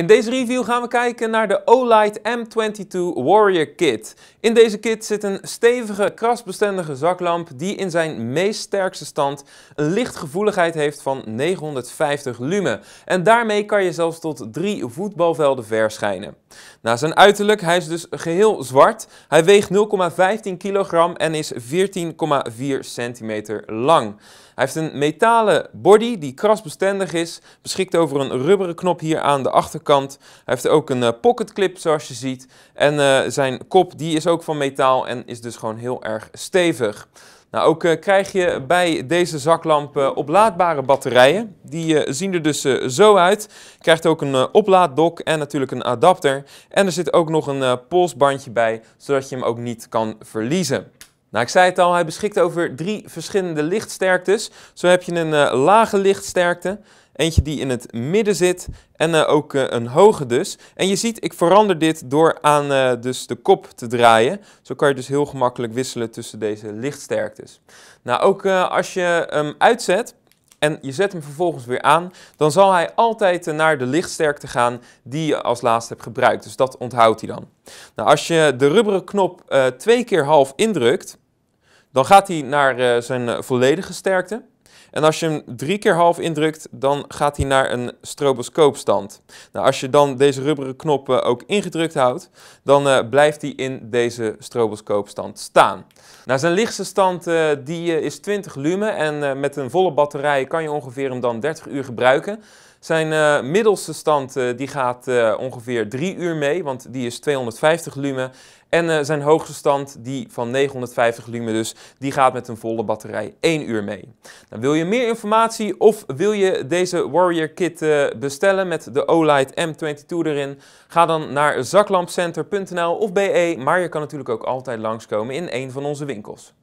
In deze review gaan we kijken naar de Olight M22 Warrior Kit. In deze kit zit een stevige, krasbestendige zaklamp die in zijn meest sterkste stand een lichtgevoeligheid heeft van 950 lumen. En daarmee kan je zelfs tot drie voetbalvelden verschijnen. Na zijn uiterlijk, hij is dus geheel zwart. Hij weegt 0,15 kilogram en is 14,4 centimeter lang. Hij heeft een metalen body die krasbestendig is, beschikt over een rubberen knop hier aan de achterkant hij heeft ook een eh, pocketclip zoals je ziet. En eh, zijn kop die is ook van metaal en is dus gewoon heel erg stevig. Nou, ook eh, krijg je bij deze zaklamp oplaadbare batterijen. Die zien er dus zo uit. Je krijgt ook een oplaaddok en natuurlijk een adapter. En er zit ook nog een polsbandje bij, zodat je hem ook niet kan verliezen. Nou, ik zei het al, hij beschikt over drie verschillende lichtsterktes. Zo heb je een eh, lage lichtsterkte, eentje die in het midden zit en eh, ook eh, een hoge dus. En je ziet, ik verander dit door aan dus de kop te draaien. Zo kan je dus heel gemakkelijk wisselen tussen deze lichtsterktes. Nou, ook als je hem uitzet, en je zet hem vervolgens weer aan, dan zal hij altijd naar de lichtsterkte gaan die je als laatste hebt gebruikt. Dus dat onthoudt hij dan. Nou, als je de rubberen knop twee keer half indrukt, dan gaat hij naar eh, zijn eh, volledige sterkte. En als je hem drie keer half indrukt, dan gaat hij naar een stroboscoopstand. Nou, als je dan deze rubberen knop ook ingedrukt houdt, dan eh, blijft hij in deze stroboscoopstand staan. Nou, zijn lichtste stand eh, die, eh, is 20 lumen en met een volle batterij kan je ongeveer hem dan 30 uur gebruiken. Zijn middelste stand die gaat ongeveer 3 uur mee, want die is 250 lumen. En zijn hoogste stand, die van 950 lumen dus, die gaat met een volle batterij 1 uur mee. Nou, wil je meer informatie of wil je deze Warrior Kit eh, bestellen met de Olight M22 erin? Ga dan naar zaklampcenter.nl of BE, maar je kan natuurlijk ook altijd langskomen in een van onze winkels.